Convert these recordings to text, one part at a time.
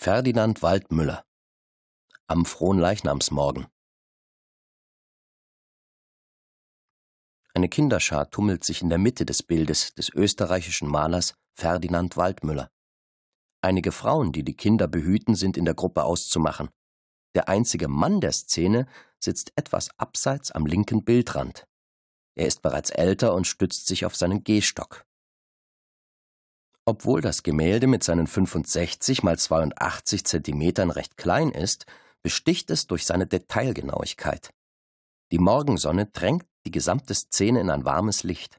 Ferdinand Waldmüller Am frohen Leichnamsmorgen Eine Kinderschar tummelt sich in der Mitte des Bildes des österreichischen Malers Ferdinand Waldmüller. Einige Frauen, die die Kinder behüten, sind in der Gruppe auszumachen. Der einzige Mann der Szene sitzt etwas abseits am linken Bildrand. Er ist bereits älter und stützt sich auf seinen Gehstock. Obwohl das Gemälde mit seinen 65 mal 82 Zentimetern recht klein ist, besticht es durch seine Detailgenauigkeit. Die Morgensonne drängt die gesamte Szene in ein warmes Licht.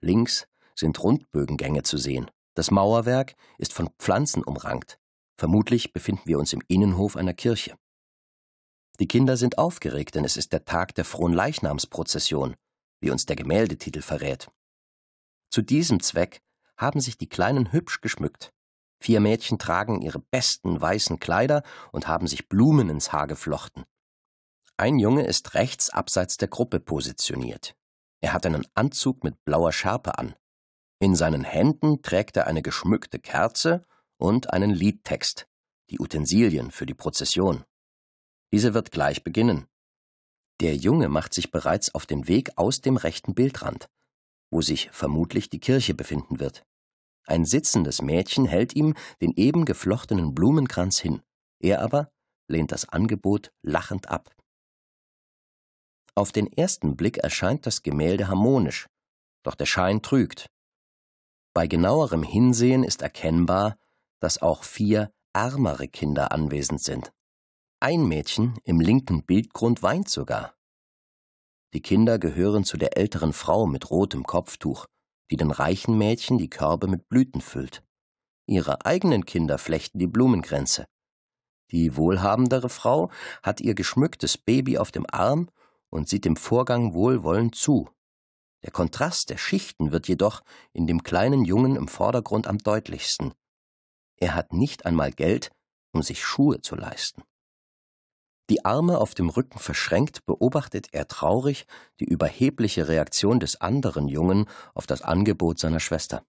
Links sind Rundbögengänge zu sehen. Das Mauerwerk ist von Pflanzen umrankt. Vermutlich befinden wir uns im Innenhof einer Kirche. Die Kinder sind aufgeregt, denn es ist der Tag der frohen Leichnamsprozession, wie uns der Gemäldetitel verrät. Zu diesem Zweck haben sich die Kleinen hübsch geschmückt. Vier Mädchen tragen ihre besten weißen Kleider und haben sich Blumen ins Haar geflochten. Ein Junge ist rechts abseits der Gruppe positioniert. Er hat einen Anzug mit blauer Schärpe an. In seinen Händen trägt er eine geschmückte Kerze und einen Liedtext, die Utensilien für die Prozession. Diese wird gleich beginnen. Der Junge macht sich bereits auf den Weg aus dem rechten Bildrand wo sich vermutlich die Kirche befinden wird. Ein sitzendes Mädchen hält ihm den eben geflochtenen Blumenkranz hin. Er aber lehnt das Angebot lachend ab. Auf den ersten Blick erscheint das Gemälde harmonisch, doch der Schein trügt. Bei genauerem Hinsehen ist erkennbar, dass auch vier ärmere Kinder anwesend sind. Ein Mädchen im linken Bildgrund weint sogar. Die Kinder gehören zu der älteren Frau mit rotem Kopftuch, die den reichen Mädchen die Körbe mit Blüten füllt. Ihre eigenen Kinder flechten die Blumenkränze. Die wohlhabendere Frau hat ihr geschmücktes Baby auf dem Arm und sieht dem Vorgang wohlwollend zu. Der Kontrast der Schichten wird jedoch in dem kleinen Jungen im Vordergrund am deutlichsten. Er hat nicht einmal Geld, um sich Schuhe zu leisten. Die Arme auf dem Rücken verschränkt, beobachtet er traurig die überhebliche Reaktion des anderen Jungen auf das Angebot seiner Schwester